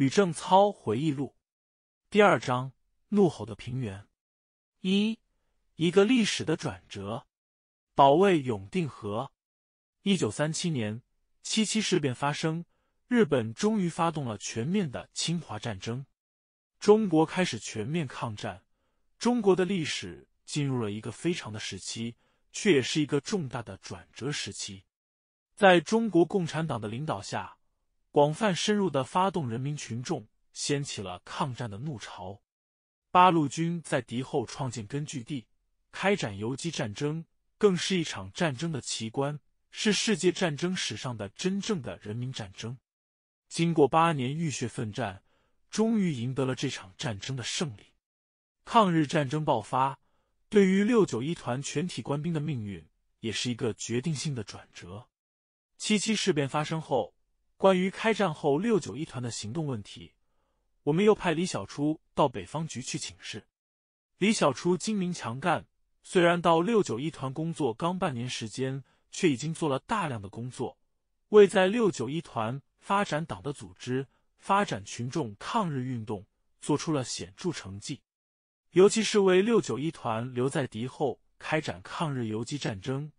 吕正操回忆录，第二章：怒吼的平原。一，一个历史的转折，保卫永定河。一九三七年七七事变发生，日本终于发动了全面的侵华战争，中国开始全面抗战。中国的历史进入了一个非常的时期，却也是一个重大的转折时期。在中国共产党的领导下。广泛深入的发动人民群众，掀起了抗战的怒潮。八路军在敌后创建根据地，开展游击战争，更是一场战争的奇观，是世界战争史上的真正的人民战争。经过八年浴血奋战，终于赢得了这场战争的胜利。抗日战争爆发，对于六九一团全体官兵的命运，也是一个决定性的转折。七七事变发生后。关于开战后六九一团的行动问题，我们又派李小初到北方局去请示。李小初精明强干，虽然到六九一团工作刚半年时间，却已经做了大量的工作，为在六九一团发展党的组织、发展群众抗日运动，做出了显著成绩。尤其是为六九一团留在敌后开展抗日游击战争，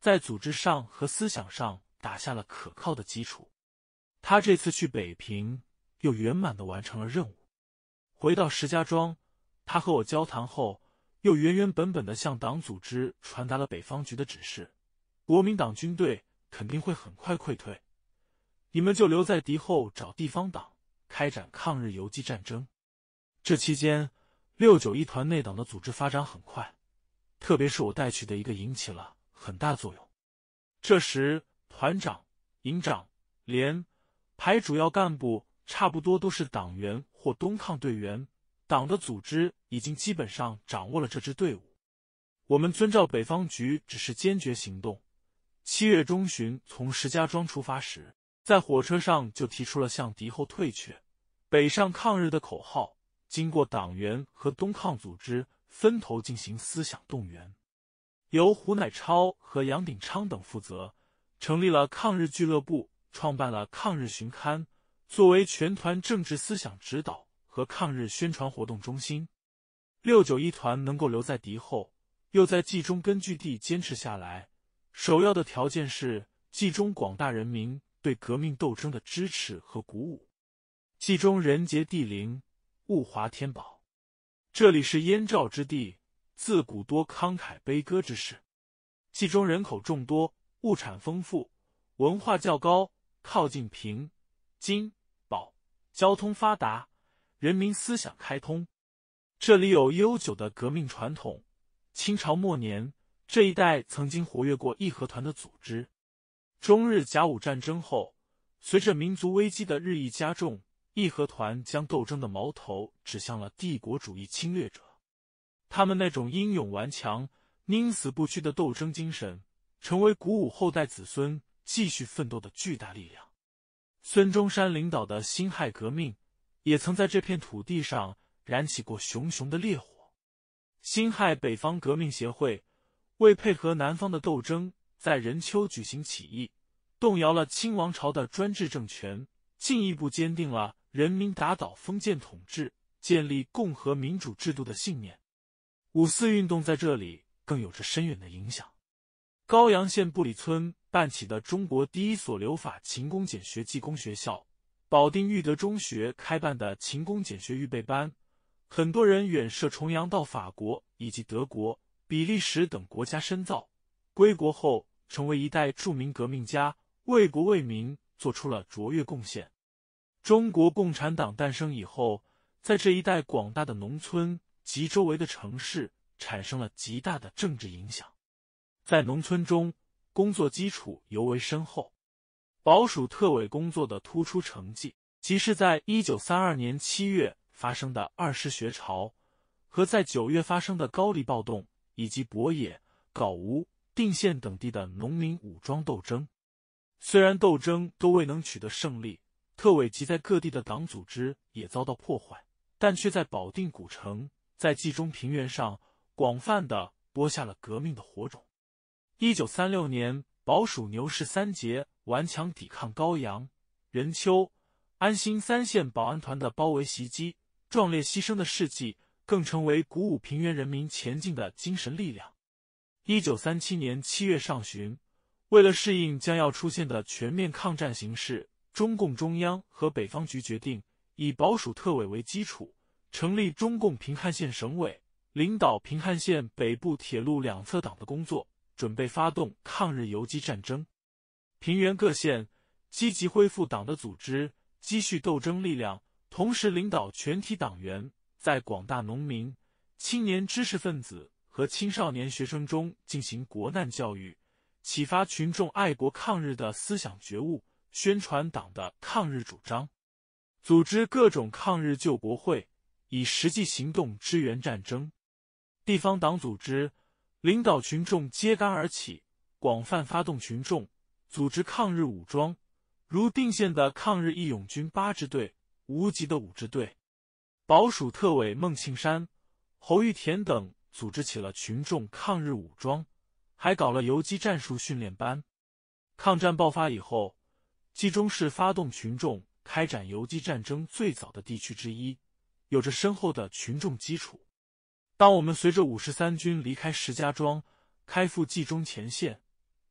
在组织上和思想上打下了可靠的基础。他这次去北平，又圆满的完成了任务。回到石家庄，他和我交谈后，又原原本本的向党组织传达了北方局的指示。国民党军队肯定会很快溃退，你们就留在敌后找地方党开展抗日游击战争。这期间，六九一团内党的组织发展很快，特别是我带去的一个营起了很大作用。这时，团长、营长、连。排主要干部差不多都是党员或东抗队员，党的组织已经基本上掌握了这支队伍。我们遵照北方局指示，坚决行动。七月中旬从石家庄出发时，在火车上就提出了向敌后退却、北上抗日的口号。经过党员和东抗组织分头进行思想动员，由胡乃超和杨鼎昌等负责，成立了抗日俱乐部。创办了抗日巡刊，作为全团政治思想指导和抗日宣传活动中心。六九一团能够留在敌后，又在冀中根据地坚持下来，首要的条件是冀中广大人民对革命斗争的支持和鼓舞。冀中人杰地灵，物华天宝，这里是燕赵之地，自古多慷慨悲歌之士。冀中人口众多，物产丰富，文化较高。靠近平津保，交通发达，人民思想开通。这里有悠久的革命传统。清朝末年，这一带曾经活跃过义和团的组织。中日甲午战争后，随着民族危机的日益加重，义和团将斗争的矛头指向了帝国主义侵略者。他们那种英勇顽强、宁死不屈的斗争精神，成为鼓舞后代子孙。继续奋斗的巨大力量。孙中山领导的辛亥革命也曾在这片土地上燃起过熊熊的烈火。辛亥北方革命协会为配合南方的斗争，在任丘举行起义，动摇了清王朝的专制政权，进一步坚定了人民打倒封建统治、建立共和民主制度的信念。五四运动在这里更有着深远的影响。高阳县布里村。办起的中国第一所留法勤工俭学技工学校，保定育德中学开办的勤工俭学预备班，很多人远涉重洋到法国以及德国、比利时等国家深造，归国后成为一代著名革命家，为国为民做出了卓越贡献。中国共产党诞生以后，在这一带广大的农村及周围的城市产生了极大的政治影响，在农村中。工作基础尤为深厚。保属特委工作的突出成绩，即是在一九三二年七月发生的二师学潮，和在九月发生的高丽暴动，以及博野、镐吴、定县等地的农民武装斗争。虽然斗争都未能取得胜利，特委及在各地的党组织也遭到破坏，但却在保定古城、在冀中平原上广泛的播下了革命的火种。一九三六年，保属牛氏三杰顽强抵抗高阳、任丘、安新三县保安团的包围袭击，壮烈牺牲的事迹，更成为鼓舞平原人民前进的精神力量。一九三七年七月上旬，为了适应将要出现的全面抗战形势，中共中央和北方局决定以保属特委为基础，成立中共平汉县省委，领导平汉县北部铁路两侧党的工作。准备发动抗日游击战争，平原各县积极恢复党的组织，积蓄斗争力量，同时领导全体党员在广大农民、青年知识分子和青少年学生中进行国难教育，启发群众爱国抗日的思想觉悟，宣传党的抗日主张，组织各种抗日救国会，以实际行动支援战争。地方党组织。领导群众揭竿而起，广泛发动群众，组织抗日武装，如定县的抗日义勇军八支队、无极的五支队，保属特委孟庆山、侯玉田等组织起了群众抗日武装，还搞了游击战术训练班。抗战爆发以后，冀中市发动群众开展游击战争最早的地区之一，有着深厚的群众基础。当我们随着五十三军离开石家庄，开赴冀中前线，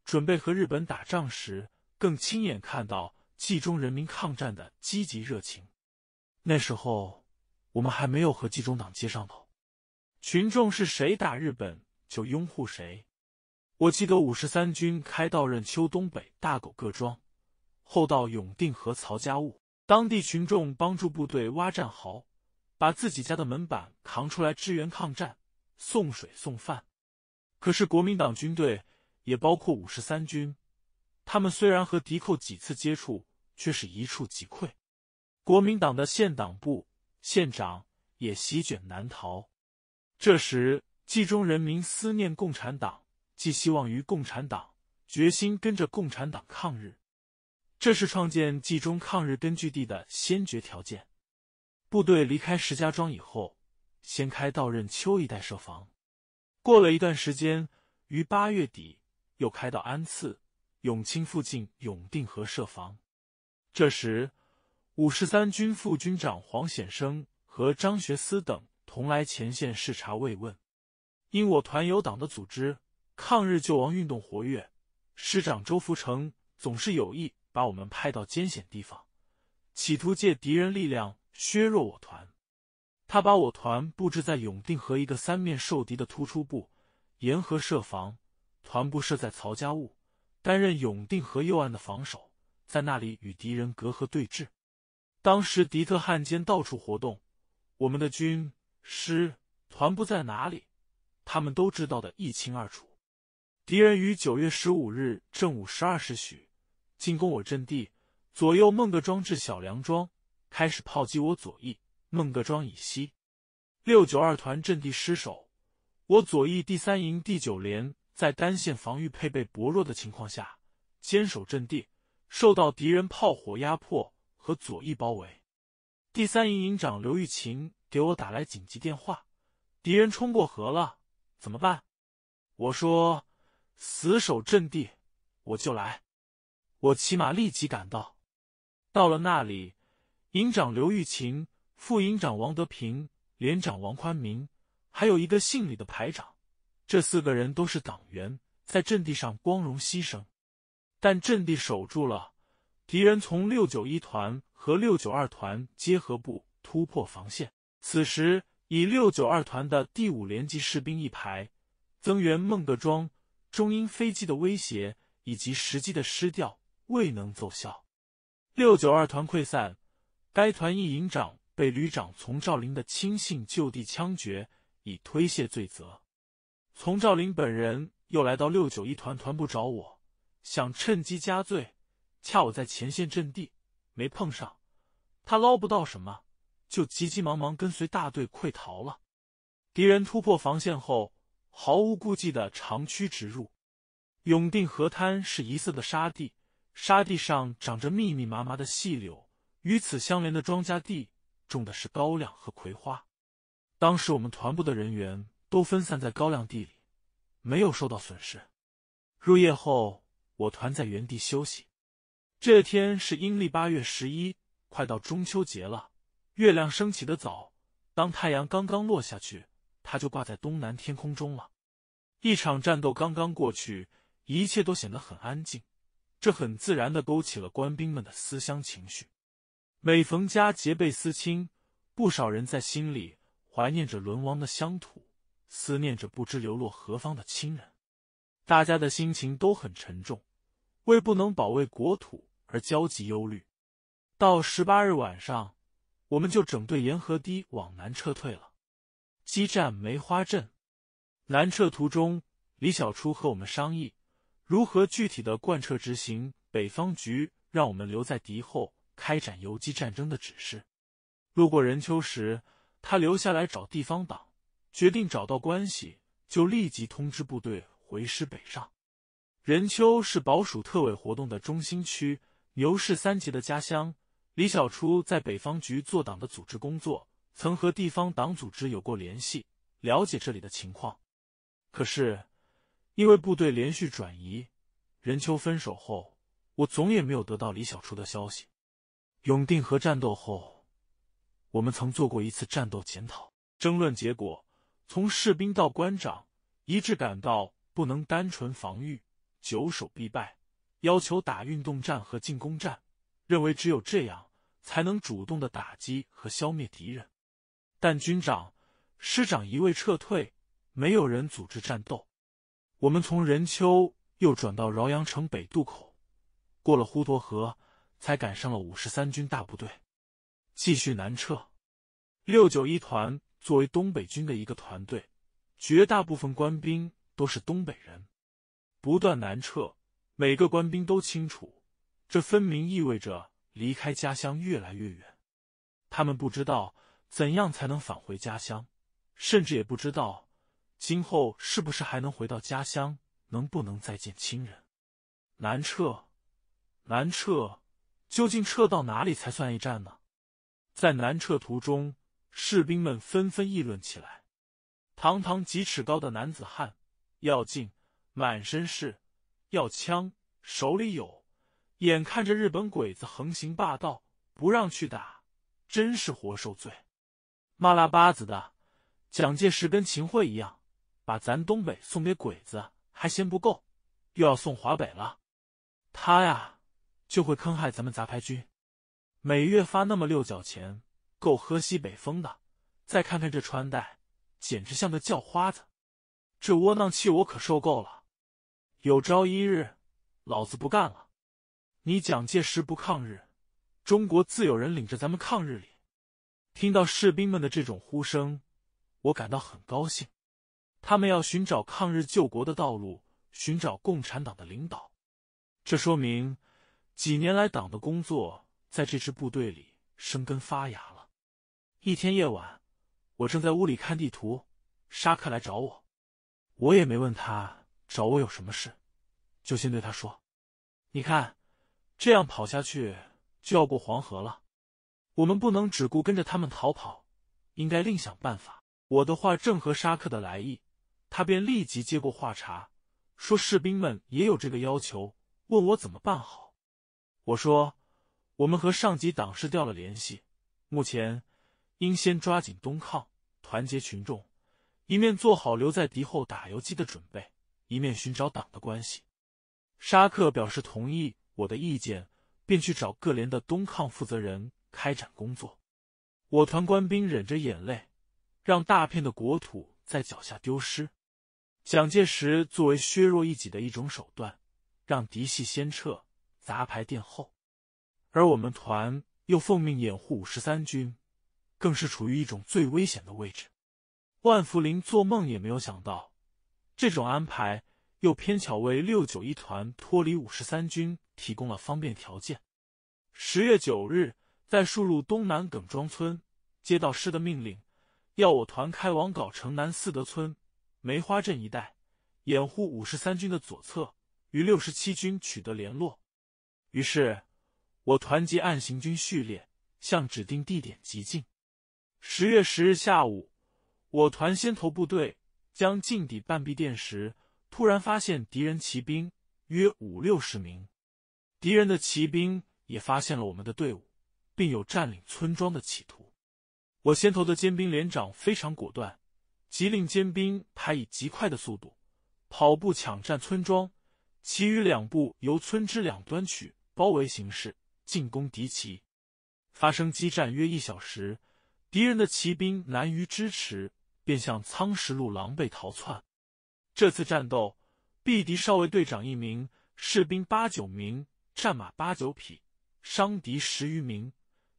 准备和日本打仗时，更亲眼看到冀中人民抗战的积极热情。那时候，我们还没有和冀中党接上头，群众是谁打日本就拥护谁。我记得五十三军开到任丘东北大狗各庄后，到永定河曹家务，当地群众帮助部队挖战壕。把自己家的门板扛出来支援抗战，送水送饭。可是国民党军队也包括五十三军，他们虽然和敌寇几次接触，却是一触即溃。国民党的县党部、县长也席卷难逃。这时，冀中人民思念共产党，寄希望于共产党，决心跟着共产党抗日。这是创建冀中抗日根据地的先决条件。部队离开石家庄以后，先开到任丘一带设防。过了一段时间，于八月底又开到安次、永清附近永定河设防。这时，五十三军副军长黄显生和张学思等同来前线视察慰问。因我团有党的组织，抗日救亡运动活跃，师长周福成总是有意把我们派到艰险地方，企图借敌人力量。削弱我团，他把我团布置在永定河一个三面受敌的突出部，沿河设防，团部设在曹家务，担任永定河右岸的防守，在那里与敌人隔河对峙。当时敌特汉奸到处活动，我们的军师团部在哪里，他们都知道的一清二楚。敌人于九月十五日正午十二时许进攻我阵地，左右孟各庄至小梁庄。开始炮击我左翼孟各庄以西，六九二团阵地失守。我左翼第三营第九连在单线防御、配备薄弱的情况下坚守阵地，受到敌人炮火压迫和左翼包围。第三营营长刘玉琴给我打来紧急电话：“敌人冲过河了，怎么办？”我说：“死守阵地，我就来。”我骑马立即赶到，到了那里。营长刘玉琴、副营长王德平、连长王宽明，还有一个姓李的排长，这四个人都是党员，在阵地上光荣牺牲。但阵地守住了，敌人从六九一团和六九二团结合部突破防线。此时，以六九二团的第五连级士兵一排增援孟各庄，中英飞机的威胁以及时机的失掉未能奏效，六九二团溃散。该团一营长被旅长丛兆林的亲信就地枪决，以推卸罪责。丛兆林本人又来到六九一团团部找我，想趁机加罪，恰我在前线阵地没碰上，他捞不到什么，就急急忙忙跟随大队溃逃了。敌人突破防线后，毫无顾忌的长驱直入。永定河滩是一色的沙地，沙地上长着密密麻麻的细柳。与此相连的庄稼地种的是高粱和葵花，当时我们团部的人员都分散在高粱地里，没有受到损失。入夜后，我团在原地休息。这天是阴历八月十一，快到中秋节了。月亮升起的早，当太阳刚刚落下去，它就挂在东南天空中了。一场战斗刚刚过去，一切都显得很安静，这很自然的勾起了官兵们的思乡情绪。每逢佳节倍思亲，不少人在心里怀念着沦亡的乡土，思念着不知流落何方的亲人。大家的心情都很沉重，为不能保卫国土而焦急忧虑。到十八日晚上，我们就整队沿河堤往南撤退了。激战梅花镇，南撤途中，李小初和我们商议如何具体的贯彻执行北方局让我们留在敌后。开展游击战争的指示。路过任丘时，他留下来找地方党，决定找到关系就立即通知部队回师北上。任丘是保属特委活动的中心区，牛氏三杰的家乡。李小初在北方局做党的组织工作，曾和地方党组织有过联系，了解这里的情况。可是因为部队连续转移，任丘分手后，我总也没有得到李小初的消息。永定河战斗后，我们曾做过一次战斗检讨，争论结果，从士兵到官长一致感到不能单纯防御，久守必败，要求打运动战和进攻战，认为只有这样才能主动的打击和消灭敌人。但军长、师长一味撤退，没有人组织战斗。我们从任丘又转到饶阳城北渡口，过了滹沱河。才赶上了五十三军大部队，继续南撤。六九一团作为东北军的一个团队，绝大部分官兵都是东北人，不断南撤。每个官兵都清楚，这分明意味着离开家乡越来越远。他们不知道怎样才能返回家乡，甚至也不知道今后是不是还能回到家乡，能不能再见亲人。南撤，南撤。究竟撤到哪里才算一站呢？在南撤途中，士兵们纷纷议论起来。堂堂几尺高的男子汉，要劲，满身是；要枪，手里有。眼看着日本鬼子横行霸道，不让去打，真是活受罪。骂拉巴子的，蒋介石跟秦桧一样，把咱东北送给鬼子，还嫌不够，又要送华北了。他呀。就会坑害咱们杂牌军，每月发那么六角钱，够喝西北风的。再看看这穿戴，简直像个叫花子。这窝囊气我可受够了。有朝一日，老子不干了。你蒋介石不抗日，中国自有人领着咱们抗日哩。听到士兵们的这种呼声，我感到很高兴。他们要寻找抗日救国的道路，寻找共产党的领导，这说明。几年来，党的工作在这支部队里生根发芽了。一天夜晚，我正在屋里看地图，沙克来找我，我也没问他找我有什么事，就先对他说：“你看，这样跑下去就要过黄河了，我们不能只顾跟着他们逃跑，应该另想办法。”我的话正合沙克的来意，他便立即接过话茬，说：“士兵们也有这个要求，问我怎么办好。”我说：“我们和上级党是掉了联系，目前应先抓紧东抗，团结群众，一面做好留在敌后打游击的准备，一面寻找党的关系。”沙克表示同意我的意见，便去找各连的东抗负责人开展工作。我团官兵忍着眼泪，让大片的国土在脚下丢失。蒋介石作为削弱一己的一种手段，让嫡系先撤。杂牌殿后，而我们团又奉命掩护五十三军，更是处于一种最危险的位置。万福林做梦也没有想到，这种安排又偏巧为六九一团脱离五十三军提供了方便条件。十月九日，在树路东南耿庄村，接到师的命令，要我团开往藁城南四德村、梅花镇一带，掩护五十三军的左侧，与六十七军取得联络。于是，我团结暗行军序列向指定地点急进。十月十日下午，我团先头部队将进抵半壁店时，突然发现敌人骑兵约五六十名。敌人的骑兵也发现了我们的队伍，并有占领村庄的企图。我先头的尖兵连长非常果断，急令尖兵排以极快的速度跑步抢占村庄，其余两步由村支两端取。包围形势，进攻敌骑，发生激战约一小时。敌人的骑兵难于支持，便向仓石路狼狈逃窜。这次战斗毙敌少尉队长一名，士兵八九名，战马八九匹，伤敌十余名，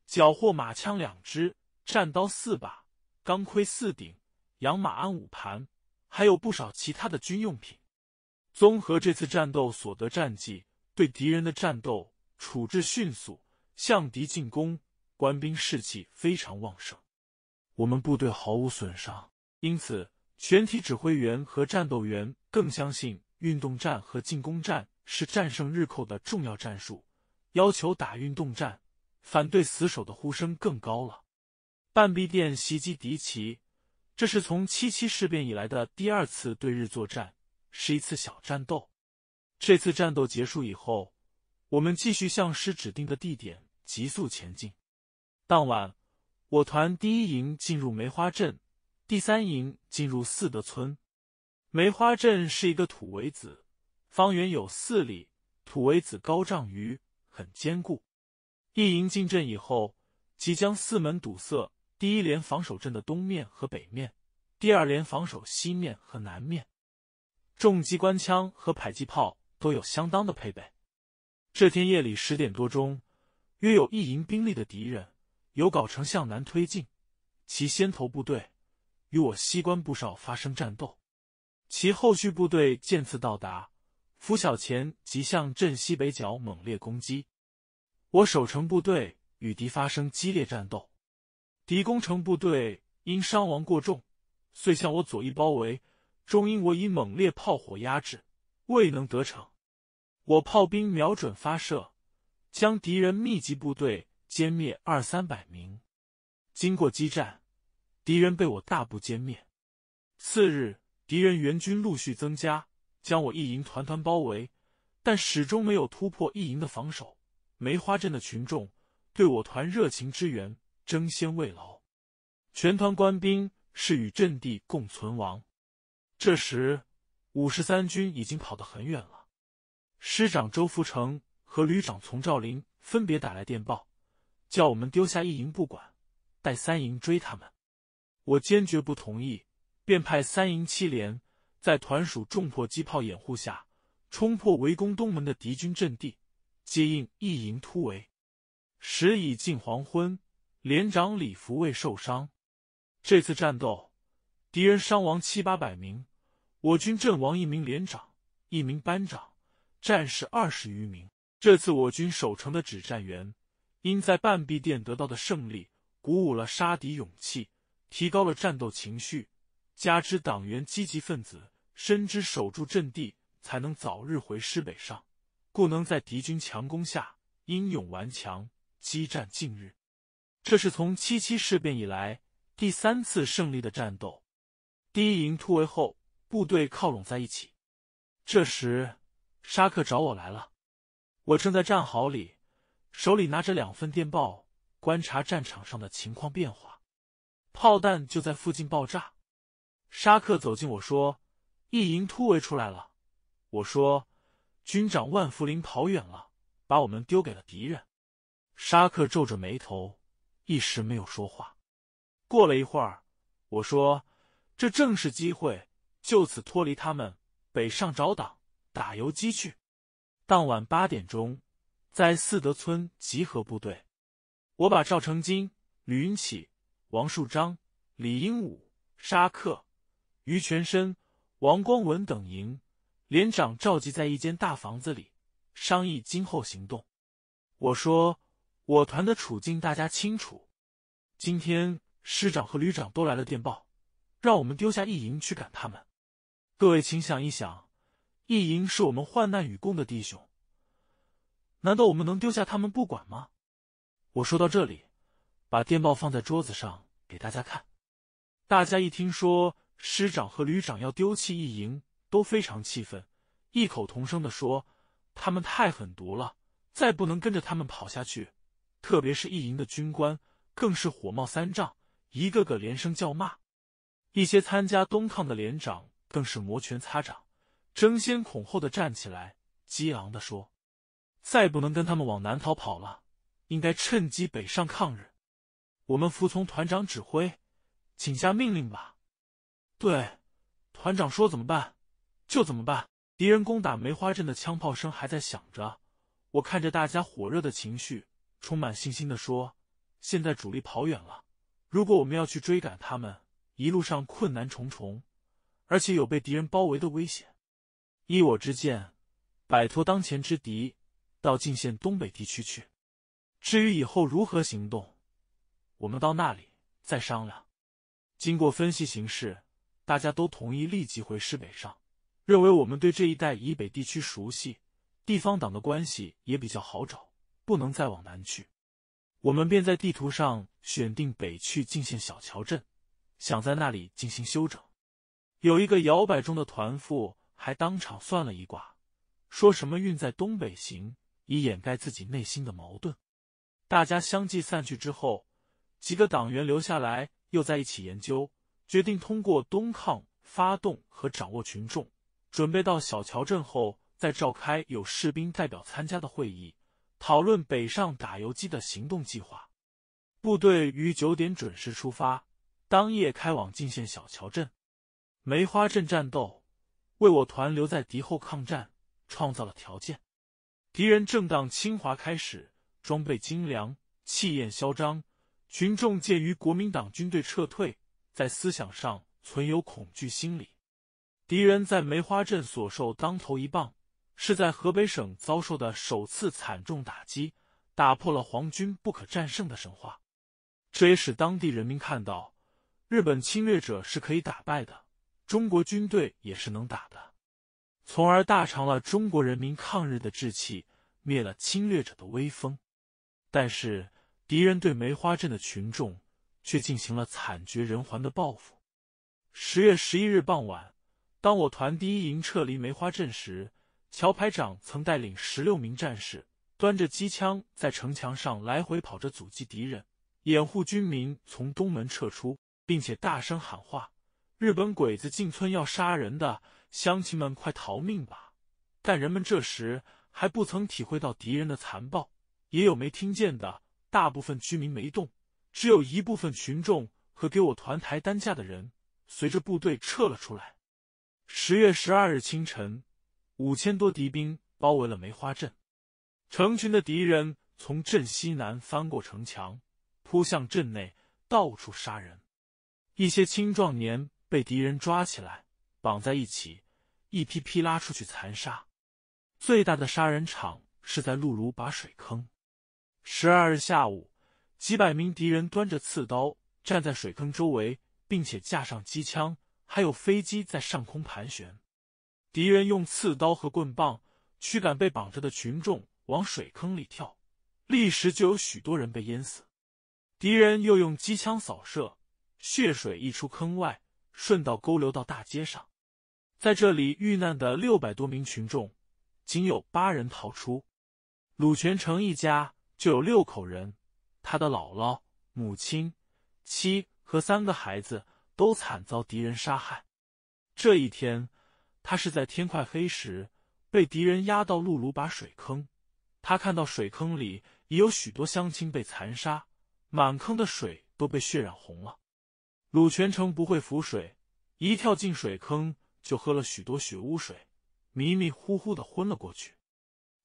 缴获马枪两支，战刀四把，钢盔四顶，羊马鞍五盘，还有不少其他的军用品。综合这次战斗所得战绩。对敌人的战斗处置迅速，向敌进攻，官兵士气非常旺盛，我们部队毫无损伤。因此，全体指挥员和战斗员更相信运动战和进攻战是战胜日寇的重要战术，要求打运动战，反对死守的呼声更高了。半壁店袭击敌旗，这是从七七事变以来的第二次对日作战，是一次小战斗。这次战斗结束以后，我们继续向师指定的地点急速前进。当晚，我团第一营进入梅花镇，第三营进入四德村。梅花镇是一个土围子，方圆有四里，土围子高丈余，很坚固。一营进镇以后，即将四门堵塞。第一连防守镇的东面和北面，第二连防守西面和南面，重机关枪和迫击炮。都有相当的配备。这天夜里十点多钟，约有一营兵力的敌人由藁城向南推进，其先头部队与我西关部哨发生战斗，其后续部队渐次到达。拂晓前即向镇西北角猛烈攻击，我守城部队与敌发生激烈战斗，敌攻城部队因伤亡过重，遂向我左翼包围，终因我以猛烈炮火压制。未能得逞，我炮兵瞄准发射，将敌人密集部队歼灭二三百名。经过激战，敌人被我大部歼灭。次日，敌人援军陆续增加，将我一营团团包围，但始终没有突破一营的防守。梅花镇的群众对我团热情支援，争先慰劳。全团官兵是与阵地共存亡。这时。五十三军已经跑得很远了，师长周福成和旅长丛兆林分别打来电报，叫我们丢下一营不管，带三营追他们。我坚决不同意，便派三营七连在团属重迫击炮掩护下，冲破围攻东门的敌军阵地，接应一营突围。时已近黄昏，连长李福卫受伤。这次战斗，敌人伤亡七八百名。我军阵亡一名连长、一名班长，战士二十余名。这次我军守城的指战员，因在半壁店得到的胜利，鼓舞了杀敌勇气，提高了战斗情绪，加之党员、积极分子深知守住阵地才能早日回师北上，故能在敌军强攻下英勇顽强，激战近日。这是从七七事变以来第三次胜利的战斗。第一营突围后。部队靠拢在一起。这时，沙克找我来了。我正在战壕里，手里拿着两份电报，观察战场上的情况变化。炮弹就在附近爆炸。沙克走近我说：“一营突围出来了。”我说：“军长万福林跑远了，把我们丢给了敌人。”沙克皱着眉头，一时没有说话。过了一会儿，我说：“这正是机会。”就此脱离他们，北上找党打游击去。当晚八点钟，在四德村集合部队，我把赵成金、吕云起、王树章、李英武、沙克、于全身、王光文等营连长召集在一间大房子里，商议今后行动。我说：“我团的处境大家清楚，今天师长和旅长都来了电报，让我们丢下一营去赶他们。”各位，请想一想，一营是我们患难与共的弟兄，难道我们能丢下他们不管吗？我说到这里，把电报放在桌子上给大家看。大家一听说师长和旅长要丢弃一营，都非常气愤，异口同声的说：“他们太狠毒了，再不能跟着他们跑下去。”特别是一营的军官，更是火冒三丈，一个个连声叫骂。一些参加东抗的连长。更是摩拳擦掌，争先恐后的站起来，激昂的说：“再不能跟他们往南逃跑了，应该趁机北上抗日。我们服从团长指挥，请下命令吧。”对，团长说怎么办，就怎么办。敌人攻打梅花镇的枪炮声还在响着，我看着大家火热的情绪，充满信心的说：“现在主力跑远了，如果我们要去追赶他们，一路上困难重重。”而且有被敌人包围的危险。依我之见，摆脱当前之敌，到晋县东北地区去。至于以后如何行动，我们到那里再商量。经过分析形势，大家都同意立即回师北上，认为我们对这一带以北地区熟悉，地方党的关系也比较好找，不能再往南去。我们便在地图上选定北去进县小桥镇，想在那里进行休整。有一个摇摆中的团妇还当场算了一卦，说什么运在东北行，以掩盖自己内心的矛盾。大家相继散去之后，几个党员留下来又在一起研究，决定通过东抗发动和掌握群众，准备到小桥镇后再召开有士兵代表参加的会议，讨论北上打游击的行动计划。部队于九点准时出发，当夜开往进县小桥镇。梅花镇战斗为我团留在敌后抗战创造了条件。敌人正当侵华开始，装备精良，气焰嚣张。群众鉴于国民党军队撤退，在思想上存有恐惧心理。敌人在梅花镇所受当头一棒，是在河北省遭受的首次惨重打击，打破了皇军不可战胜的神话。这也使当地人民看到，日本侵略者是可以打败的。中国军队也是能打的，从而大长了中国人民抗日的志气，灭了侵略者的威风。但是敌人对梅花镇的群众却进行了惨绝人寰的报复。十月十一日傍晚，当我团第一营撤离梅花镇时，乔排长曾带领十六名战士，端着机枪在城墙上来回跑着，阻击敌人，掩护军民从东门撤出，并且大声喊话。日本鬼子进村要杀人的，乡亲们快逃命吧！但人们这时还不曾体会到敌人的残暴，也有没听见的。大部分居民没动，只有一部分群众和给我团抬担架的人随着部队撤了出来。十月十二日清晨，五千多敌兵包围了梅花镇，成群的敌人从镇西南翻过城墙，扑向镇内，到处杀人。一些青壮年。被敌人抓起来，绑在一起，一批批拉出去残杀。最大的杀人场是在露卢把水坑。十二日下午，几百名敌人端着刺刀站在水坑周围，并且架上机枪，还有飞机在上空盘旋。敌人用刺刀和棍棒驱赶被绑着的群众往水坑里跳，立时就有许多人被淹死。敌人又用机枪扫射，血水溢出坑外。顺道勾留到大街上，在这里遇难的六百多名群众，仅有八人逃出。鲁全成一家就有六口人，他的姥姥、母亲、妻和三个孩子都惨遭敌人杀害。这一天，他是在天快黑时被敌人压到路鲁把水坑，他看到水坑里已有许多乡亲被残杀，满坑的水都被血染红了。鲁全成不会浮水，一跳进水坑就喝了许多血污水，迷迷糊糊的昏了过去。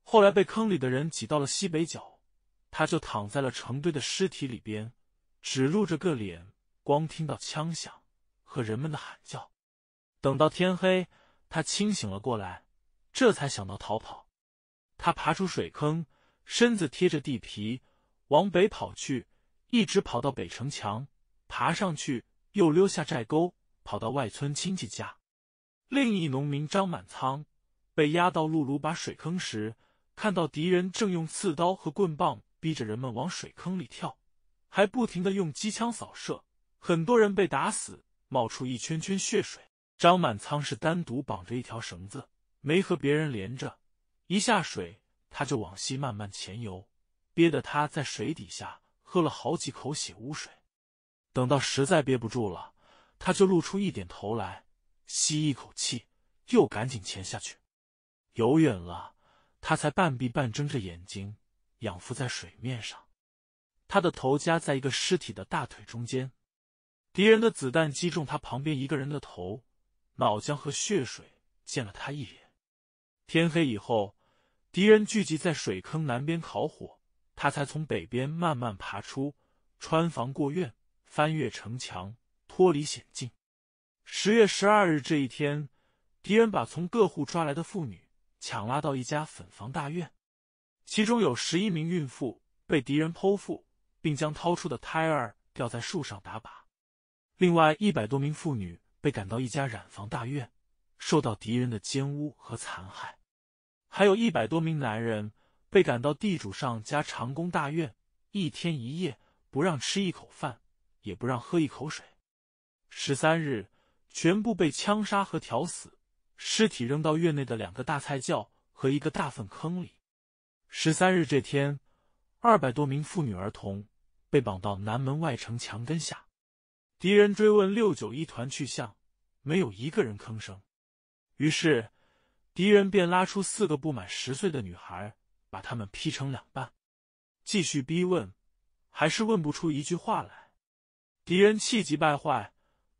后来被坑里的人挤到了西北角，他就躺在了成堆的尸体里边，只露着个脸，光听到枪响和人们的喊叫。等到天黑，他清醒了过来，这才想到逃跑。他爬出水坑，身子贴着地皮往北跑去，一直跑到北城墙，爬上去。又溜下寨沟，跑到外村亲戚家。另一农民张满仓被押到路路把水坑时，看到敌人正用刺刀和棍棒逼着人们往水坑里跳，还不停的用机枪扫射，很多人被打死，冒出一圈圈血水。张满仓是单独绑着一条绳子，没和别人连着，一下水他就往西慢慢潜游，憋得他在水底下喝了好几口血污水。等到实在憋不住了，他就露出一点头来，吸一口气，又赶紧潜下去。游远了，他才半闭半睁着眼睛仰浮在水面上。他的头夹在一个尸体的大腿中间。敌人的子弹击中他旁边一个人的头，脑浆和血水溅了他一脸。天黑以后，敌人聚集在水坑南边烤火，他才从北边慢慢爬出，穿房过院。翻越城墙，脱离险境。十月十二日这一天，敌人把从各户抓来的妇女强拉到一家粉房大院，其中有十一名孕妇被敌人剖腹，并将掏出的胎儿吊在树上打靶；另外一百多名妇女被赶到一家染房大院，受到敌人的奸污和残害；还有一百多名男人被赶到地主上家长工大院，一天一夜不让吃一口饭。也不让喝一口水。十三日，全部被枪杀和挑死，尸体扔到院内的两个大菜窖和一个大粪坑里。十三日这天，二百多名妇女儿童被绑到南门外城墙根下，敌人追问六九一团去向，没有一个人吭声。于是敌人便拉出四个不满十岁的女孩，把他们劈成两半，继续逼问，还是问不出一句话来。敌人气急败坏，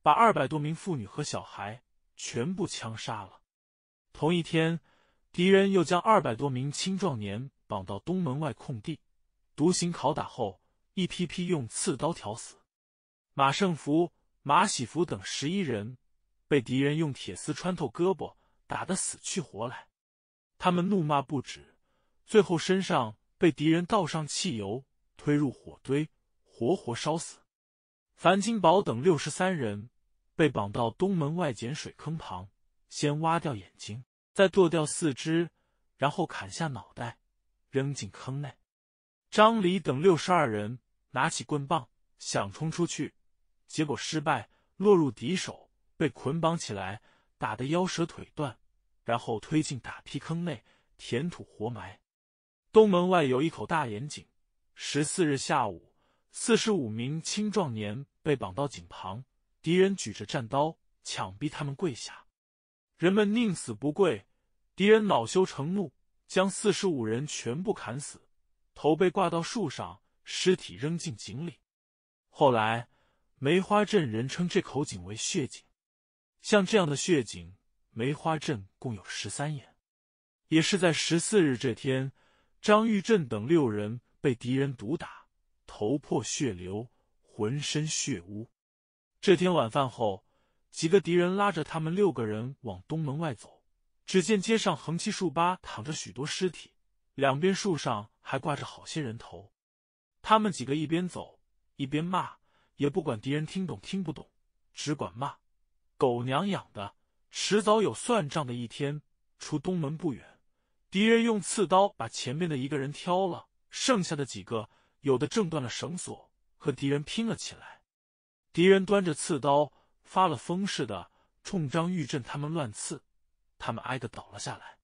把二百多名妇女和小孩全部枪杀了。同一天，敌人又将二百多名青壮年绑到东门外空地，独行拷打后，一批批用刺刀挑死。马胜福、马喜福等十一人被敌人用铁丝穿透胳膊，打得死去活来。他们怒骂不止，最后身上被敌人倒上汽油，推入火堆，活活烧死。樊金宝等六十三人被绑到东门外碱水坑旁，先挖掉眼睛，再剁掉四肢，然后砍下脑袋，扔进坑内。张离等六十二人拿起棍棒，想冲出去，结果失败，落入敌手，被捆绑起来，打得腰折腿断，然后推进打坯坑内，填土活埋。东门外有一口大眼井。十四日下午。四十五名青壮年被绑到井旁，敌人举着战刀，强逼他们跪下。人们宁死不跪，敌人恼羞成怒，将四十五人全部砍死，头被挂到树上，尸体扔进井里。后来，梅花镇人称这口井为血井。像这样的血井，梅花镇共有十三眼。也是在十四日这天，张玉振等六人被敌人毒打。头破血流，浑身血污。这天晚饭后，几个敌人拉着他们六个人往东门外走。只见街上横七竖八躺着许多尸体，两边树上还挂着好些人头。他们几个一边走一边骂，也不管敌人听懂听不懂，只管骂：“狗娘养的，迟早有算账的一天。”出东门不远，敌人用刺刀把前面的一个人挑了，剩下的几个。有的挣断了绳索，和敌人拼了起来。敌人端着刺刀，发了疯似的冲张玉振他们乱刺，他们挨个倒了下来。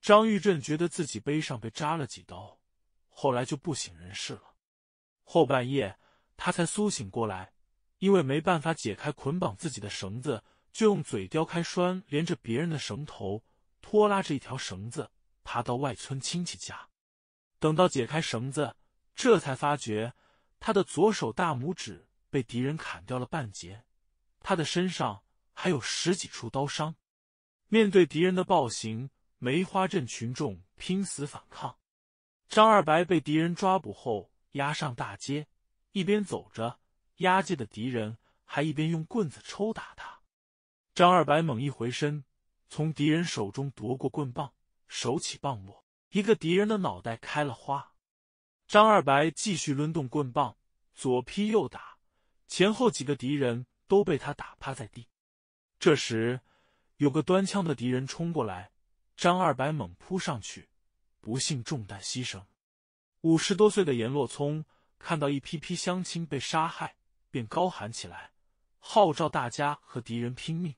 张玉振觉得自己背上被扎了几刀，后来就不省人事了。后半夜他才苏醒过来，因为没办法解开捆绑自己的绳子，就用嘴叼开拴连着别人的绳头，拖拉着一条绳子爬到外村亲戚家。等到解开绳子。这才发觉，他的左手大拇指被敌人砍掉了半截，他的身上还有十几处刀伤。面对敌人的暴行，梅花镇群众拼死反抗。张二白被敌人抓捕后，押上大街，一边走着，押解的敌人还一边用棍子抽打他。张二白猛一回身，从敌人手中夺过棍棒，手起棒落，一个敌人的脑袋开了花。张二白继续抡动棍棒，左劈右打，前后几个敌人都被他打趴在地。这时，有个端枪的敌人冲过来，张二白猛扑上去，不幸中弹牺牲。五十多岁的阎洛聪看到一批批乡亲被杀害，便高喊起来，号召大家和敌人拼命。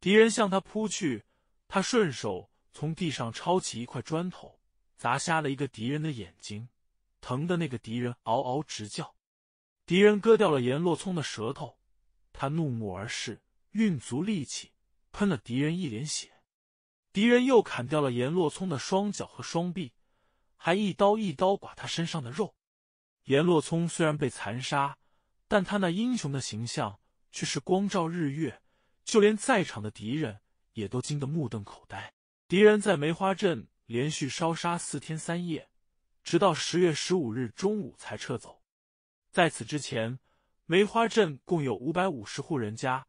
敌人向他扑去，他顺手从地上抄起一块砖头，砸瞎了一个敌人的眼睛。疼的那个敌人嗷嗷直叫，敌人割掉了阎洛聪的舌头，他怒目而视，运足力气，喷了敌人一脸血。敌人又砍掉了阎洛聪的双脚和双臂，还一刀一刀剐他身上的肉。阎洛聪虽然被残杀，但他那英雄的形象却是光照日月，就连在场的敌人也都惊得目瞪口呆。敌人在梅花镇连续烧杀四天三夜。直到十月十五日中午才撤走。在此之前，梅花镇共有五百五十户人家，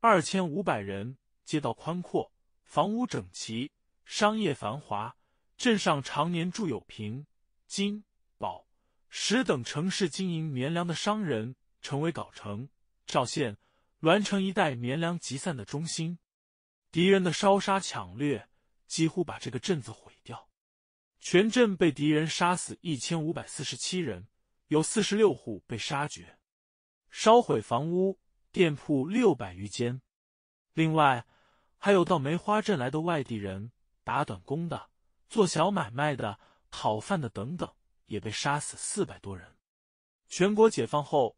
二千五百人。街道宽阔，房屋整齐，商业繁华。镇上常年住有平金、宝、石等城市经营棉粮的商人，成为藁城、赵县、栾城一带棉粮集散的中心。敌人的烧杀抢掠几乎把这个镇子毁掉。全镇被敌人杀死一千五百四十七人，有四十六户被杀绝，烧毁房屋店铺六百余间。另外，还有到梅花镇来的外地人、打短工的、做小买卖的、讨饭的等等，也被杀死四百多人。全国解放后，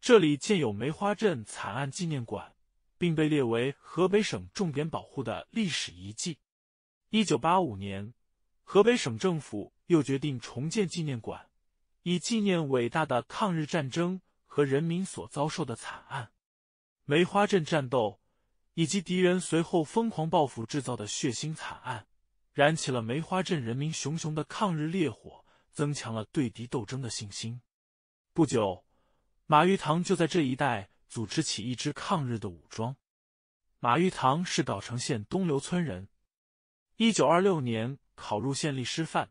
这里建有梅花镇惨案纪念馆，并被列为河北省重点保护的历史遗迹。一九八五年。河北省政府又决定重建纪念馆，以纪念伟大的抗日战争和人民所遭受的惨案。梅花镇战斗以及敌人随后疯狂报复制造的血腥惨案，燃起了梅花镇人民熊熊的抗日烈火，增强了对敌斗争的信心。不久，马玉堂就在这一带组织起一支抗日的武装。马玉堂是藁城县东流村人，一九二六年。考入县立师范，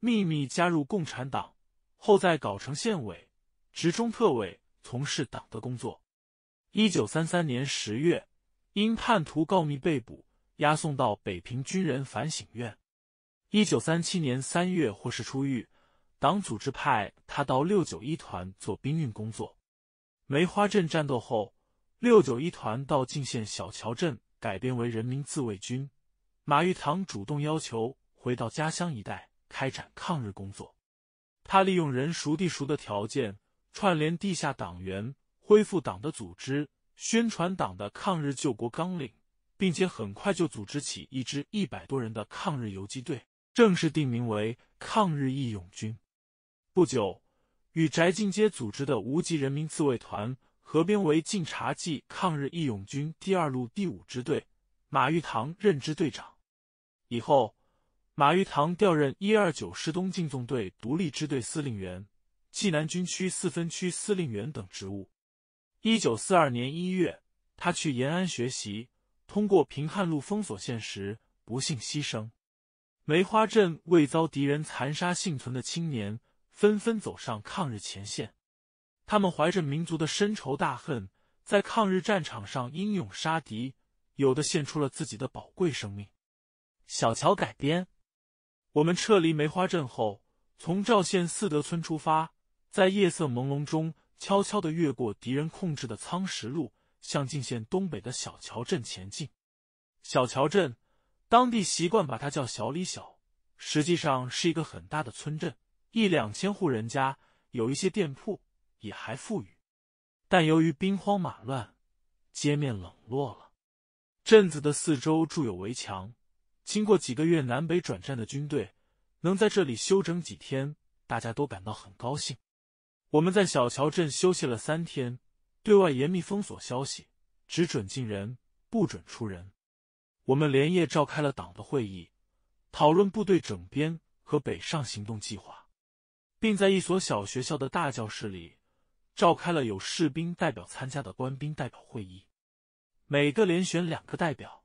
秘密加入共产党后，在藁城县委、直中特委从事党的工作。一九三三年十月，因叛徒告密被捕，押送到北平军人反省院。一九三七年三月，或是出狱，党组织派他到六九一团做兵运工作。梅花镇战斗后，六九一团到晋县小桥镇改编为人民自卫军，马玉堂主动要求。回到家乡一带开展抗日工作，他利用人熟地熟的条件，串联地下党员，恢复党的组织，宣传党的抗日救国纲领，并且很快就组织起一支一百多人的抗日游击队，正式定名为抗日义勇军。不久，与翟进阶组织的无极人民自卫团合编为晋察冀抗日义勇军第二路第五支队，马玉堂任支队长。以后。马玉堂调任一二九师东进纵队独立支队司令员、济南军区四分区司令员等职务。一九四二年一月，他去延安学习，通过平汉路封锁线时不幸牺牲。梅花镇未遭敌人残杀，幸存的青年纷纷走上抗日前线。他们怀着民族的深仇大恨，在抗日战场上英勇杀敌，有的献出了自己的宝贵生命。小乔改编。我们撤离梅花镇后，从赵县四德村出发，在夜色朦胧中悄悄的越过敌人控制的苍石路，向晋县东北的小桥镇前进。小桥镇，当地习惯把它叫小李小，实际上是一个很大的村镇，一两千户人家，有一些店铺，也还富裕，但由于兵荒马乱，街面冷落了。镇子的四周筑有围墙。经过几个月南北转战的军队，能在这里休整几天，大家都感到很高兴。我们在小桥镇休息了三天，对外严密封锁消息，只准进人，不准出人。我们连夜召开了党的会议，讨论部队整编和北上行动计划，并在一所小学校的大教室里召开了有士兵代表参加的官兵代表会议，每个连选两个代表，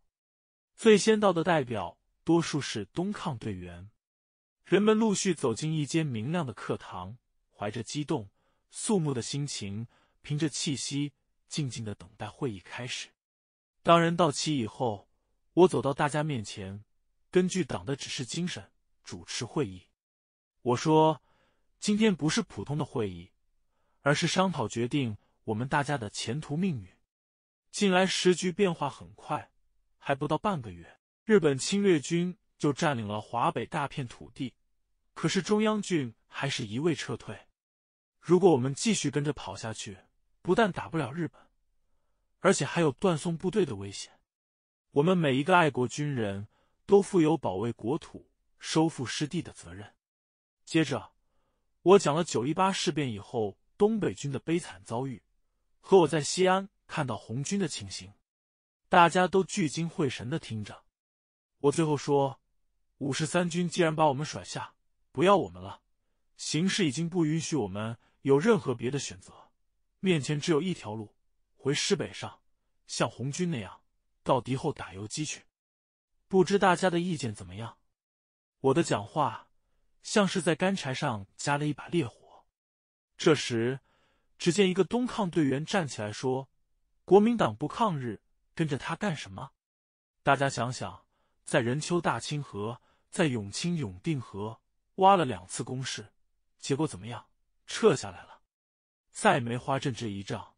最先到的代表。多数是东抗队员，人们陆续走进一间明亮的课堂，怀着激动、肃穆的心情，凭着气息，静静的等待会议开始。当人到齐以后，我走到大家面前，根据党的指示精神主持会议。我说：“今天不是普通的会议，而是商讨决定我们大家的前途命运。近来时局变化很快，还不到半个月。”日本侵略军就占领了华北大片土地，可是中央军还是一味撤退。如果我们继续跟着跑下去，不但打不了日本，而且还有断送部队的危险。我们每一个爱国军人都负有保卫国土、收复失地的责任。接着，我讲了九一八事变以后东北军的悲惨遭遇，和我在西安看到红军的情形，大家都聚精会神的听着。我最后说：“五十三军既然把我们甩下，不要我们了，形势已经不允许我们有任何别的选择，面前只有一条路，回师北上，像红军那样到敌后打游击去。不知大家的意见怎么样？”我的讲话像是在干柴上加了一把烈火。这时，只见一个东抗队员站起来说：“国民党不抗日，跟着他干什么？大家想想。”在任丘大清河，在永清永定河挖了两次工事，结果怎么样？撤下来了。在梅花镇这一仗，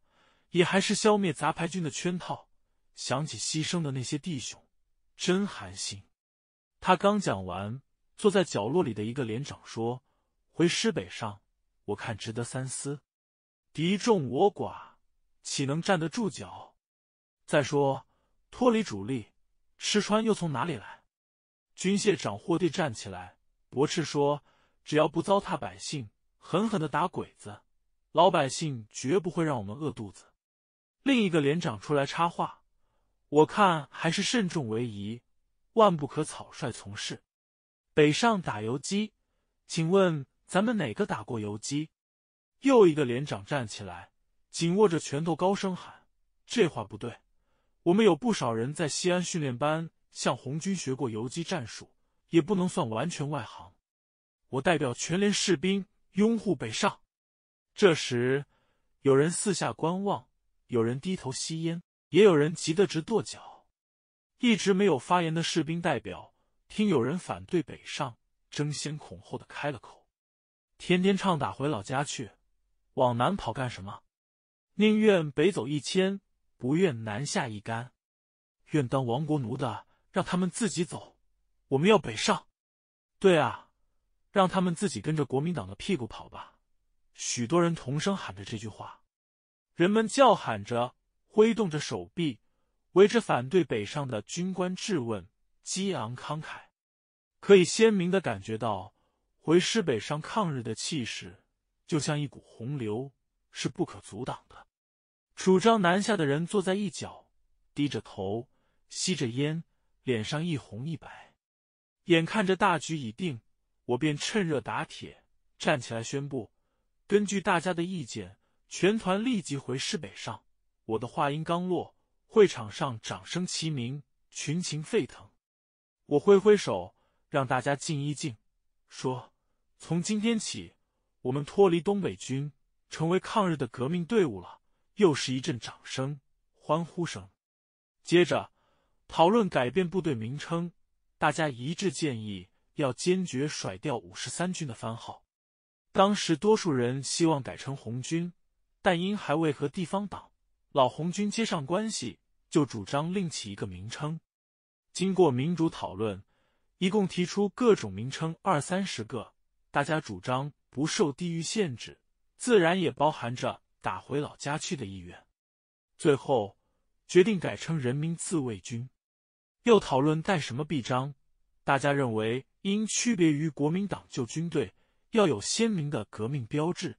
也还是消灭杂牌军的圈套。想起牺牲的那些弟兄，真寒心。他刚讲完，坐在角落里的一个连长说：“回师北上，我看值得三思。敌众我寡，岂能站得住脚？再说脱离主力。”吃穿又从哪里来？军械长霍地站起来驳斥说：“只要不糟蹋百姓，狠狠的打鬼子，老百姓绝不会让我们饿肚子。”另一个连长出来插话：“我看还是慎重为宜，万不可草率从事。北上打游击，请问咱们哪个打过游击？”又一个连长站起来，紧握着拳头，高声喊：“这话不对！”我们有不少人在西安训练班向红军学过游击战术，也不能算完全外行。我代表全连士兵拥护北上。这时，有人四下观望，有人低头吸烟，也有人急得直跺脚。一直没有发言的士兵代表听有人反对北上，争先恐后的开了口：“天天唱打回老家去，往南跑干什么？宁愿北走一千。”不愿南下一干，愿当亡国奴的让他们自己走，我们要北上。对啊，让他们自己跟着国民党的屁股跑吧。许多人同声喊着这句话，人们叫喊着，挥动着手臂，围着反对北上的军官质问，激昂慷慨。可以鲜明的感觉到，回师北上抗日的气势，就像一股洪流，是不可阻挡的。主张南下的人坐在一角，低着头，吸着烟，脸上一红一白。眼看着大局已定，我便趁热打铁，站起来宣布：根据大家的意见，全团立即回师北上。我的话音刚落，会场上掌声齐鸣，群情沸腾。我挥挥手，让大家静一静，说：从今天起，我们脱离东北军，成为抗日的革命队伍了。又是一阵掌声、欢呼声。接着讨论改变部队名称，大家一致建议要坚决甩掉“五十三军”的番号。当时多数人希望改成“红军”，但因还未和地方党、老红军接上关系，就主张另起一个名称。经过民主讨论，一共提出各种名称二三十个。大家主张不受地域限制，自然也包含着。打回老家去的意愿，最后决定改称人民自卫军。又讨论带什么臂章，大家认为应区别于国民党旧军队，要有鲜明的革命标志。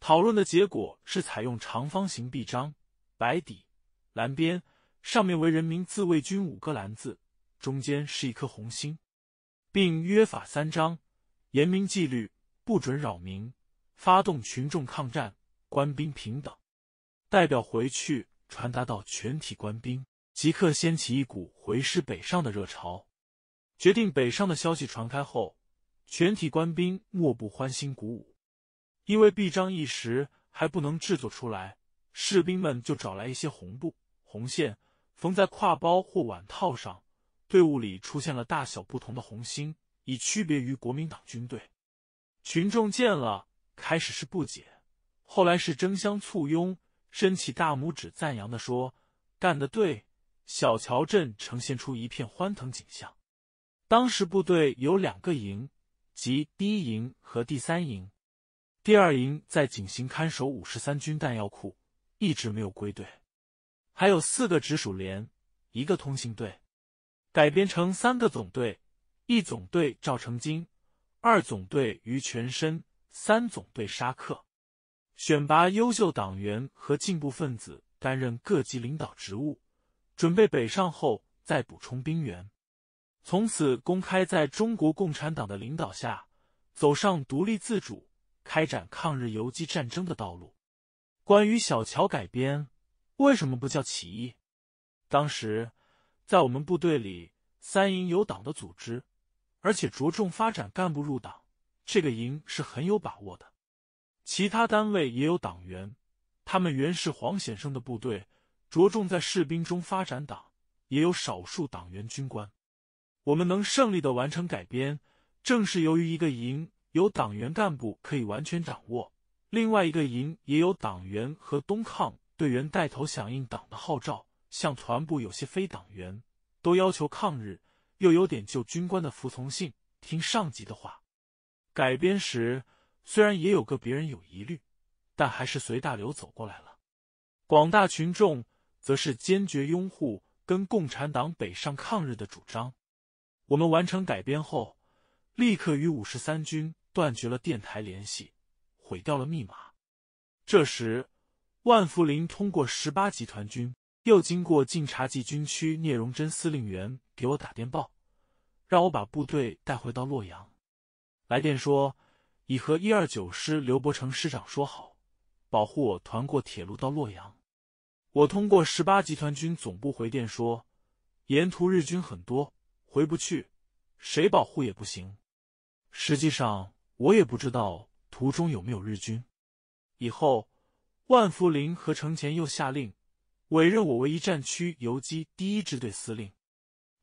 讨论的结果是采用长方形臂章，白底蓝边，上面为“人民自卫军”五个蓝字，中间是一颗红星，并约法三章：严明纪律，不准扰民，发动群众抗战。官兵平等，代表回去传达到全体官兵，即刻掀起一股回师北上的热潮。决定北上的消息传开后，全体官兵莫不欢欣鼓舞。因为臂章一时还不能制作出来，士兵们就找来一些红布、红线，缝在挎包或碗套上。队伍里出现了大小不同的红星，以区别于国民党军队。群众见了，开始是不解。后来是争相簇拥，伸起大拇指赞扬的说：“干得对！”小桥镇呈现出一片欢腾景象。当时部队有两个营，即第一营和第三营，第二营在井陉看守五十三军弹药库，一直没有归队。还有四个直属连，一个通信队，改编成三个总队：一总队赵成金，二总队于全身，三总队沙克。选拔优秀党员和进步分子担任各级领导职务，准备北上后再补充兵员。从此，公开在中国共产党的领导下，走上独立自主开展抗日游击战争的道路。关于小桥改编，为什么不叫起义？当时，在我们部队里，三营有党的组织，而且着重发展干部入党，这个营是很有把握的。其他单位也有党员，他们原是黄显生的部队，着重在士兵中发展党，也有少数党员军官。我们能胜利的完成改编，正是由于一个营有党员干部可以完全掌握，另外一个营也有党员和东抗队员带头响应党的号召。像团部有些非党员都要求抗日，又有点旧军官的服从性，听上级的话。改编时。虽然也有个别人有疑虑，但还是随大流走过来了。广大群众则是坚决拥护跟共产党北上抗日的主张。我们完成改编后，立刻与五十三军断绝了电台联系，毁掉了密码。这时，万福林通过十八集团军，又经过晋察冀军区聂荣臻司令员给我打电报，让我把部队带回到洛阳。来电说。已和一二九师刘伯承师长说好，保护我团过铁路到洛阳。我通过十八集团军总部回电说，沿途日军很多，回不去，谁保护也不行。实际上，我也不知道途中有没有日军。以后，万福林和程前又下令委任我为一战区游击第一支队司令。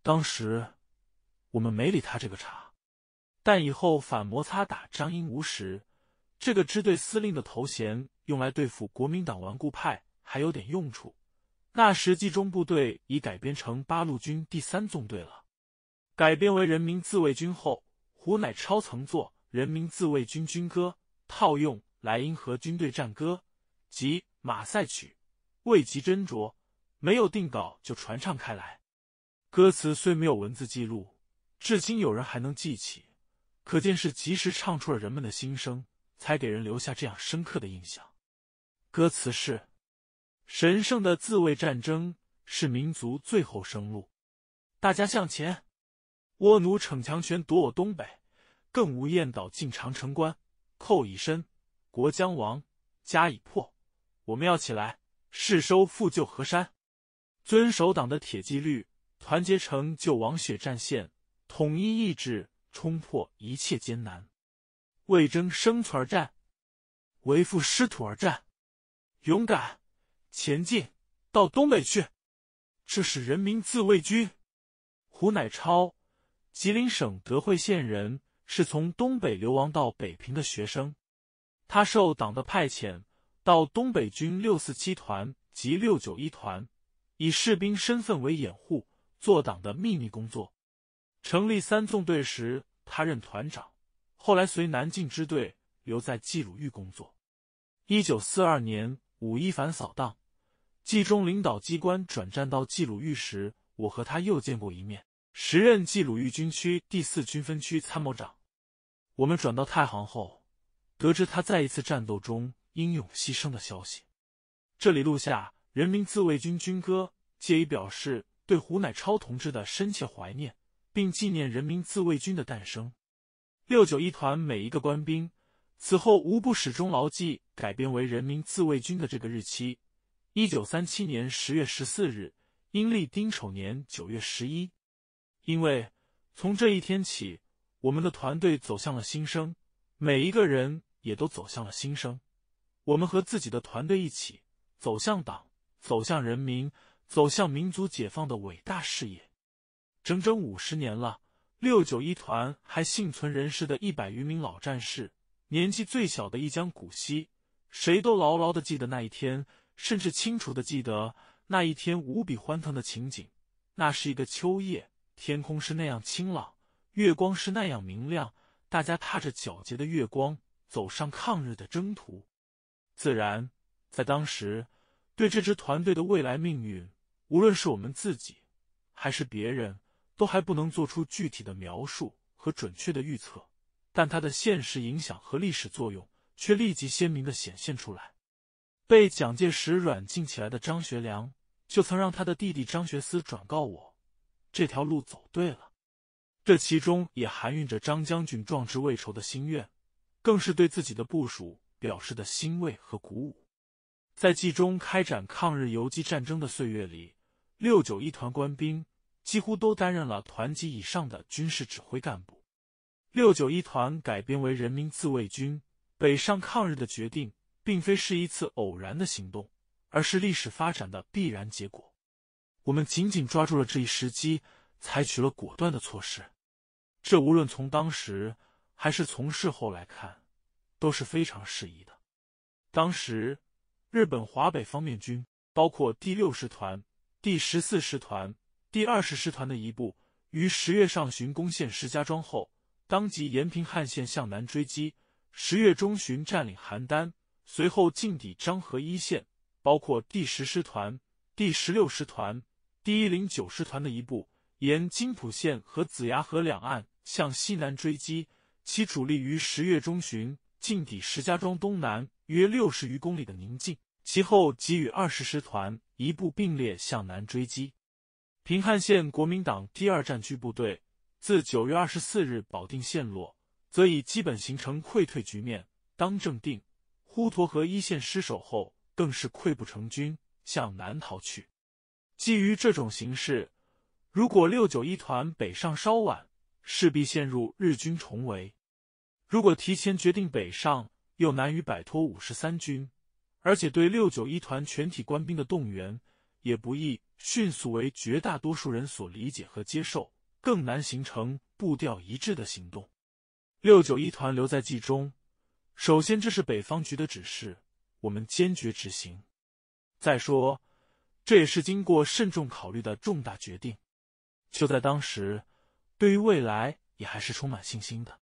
当时，我们没理他这个茬。但以后反摩擦打张英无时，这个支队司令的头衔用来对付国民党顽固派还有点用处。那时冀中部队已改编成八路军第三纵队了。改编为人民自卫军后，胡乃超曾作《人民自卫军军歌》，套用莱茵河军队战歌及马赛曲，未及斟酌，没有定稿就传唱开来。歌词虽没有文字记录，至今有人还能记起。可见是及时唱出了人们的心声，才给人留下这样深刻的印象。歌词是：神圣的自卫战争是民族最后生路，大家向前！倭奴逞强权夺我东北，更无厌岛进长城关。寇已深，国将亡，家已破，我们要起来，誓收复旧河山。遵守党的铁纪律，团结成就王血战线，统一意志。冲破一切艰难，为争生存而战，为复失土而战，勇敢前进到东北去。这是人民自卫军。胡乃超，吉林省德惠县人，是从东北流亡到北平的学生。他受党的派遣，到东北军六四七团及六九一团，以士兵身份为掩护，做党的秘密工作。成立三纵队时，他任团长。后来随南进支队留在冀鲁豫工作。一九四二年五一反扫荡，冀中领导机关转战到冀鲁豫时，我和他又见过一面。时任冀鲁豫军区第四军分区参谋长。我们转到太行后，得知他在一次战斗中英勇牺牲的消息。这里录下《人民自卫军军歌》，借以表示对胡乃超同志的深切怀念。并纪念人民自卫军的诞生。六九一团每一个官兵此后无不始终牢记改编为人民自卫军的这个日期：一九三七年十月十四日（阴历丁丑年九月十一）。因为从这一天起，我们的团队走向了新生，每一个人也都走向了新生。我们和自己的团队一起走向党，走向人民，走向民族解放的伟大事业。整整五十年了，六九一团还幸存人世的一百余名老战士，年纪最小的一将古稀，谁都牢牢的记得那一天，甚至清楚的记得那一天无比欢腾的情景。那是一个秋夜，天空是那样清朗，月光是那样明亮，大家踏着皎洁的月光走上抗日的征途。自然，在当时，对这支团队的未来命运，无论是我们自己，还是别人。都还不能做出具体的描述和准确的预测，但它的现实影响和历史作用却立即鲜明的显现出来。被蒋介石软禁起来的张学良，就曾让他的弟弟张学思转告我：“这条路走对了。”这其中也含蕴着张将军壮志未酬的心愿，更是对自己的部署表示的欣慰和鼓舞。在冀中开展抗日游击战争的岁月里，六九一团官兵。几乎都担任了团级以上的军事指挥干部。六九一团改编为人民自卫军，北上抗日的决定，并非是一次偶然的行动，而是历史发展的必然结果。我们紧紧抓住了这一时机，采取了果断的措施，这无论从当时还是从事后来看，都是非常适宜的。当时，日本华北方面军包括第六师团、第十四师团。第二十师团的一部于十月上旬攻陷石家庄后，当即沿平汉线向南追击。十月中旬占领邯郸，随后进抵漳河一线。包括第十师团、第十六师团、第一零九师团的一部，沿津浦线和子牙河两岸向西南追击。其主力于十月中旬进抵石家庄东南约六十余公里的宁晋，其后即与二十师团一部并列向南追击。平汉县国民党第二战区部队，自九月二十四日保定陷落，则已基本形成溃退局面。当正定、滹沱河一线失守后，更是溃不成军，向南逃去。基于这种形势，如果六九一团北上稍晚，势必陷入日军重围；如果提前决定北上，又难于摆脱五十三军，而且对六九一团全体官兵的动员也不易。迅速为绝大多数人所理解和接受，更难形成步调一致的行动。六九一团留在冀中，首先这是北方局的指示，我们坚决执行。再说，这也是经过慎重考虑的重大决定。就在当时，对于未来也还是充满信心的。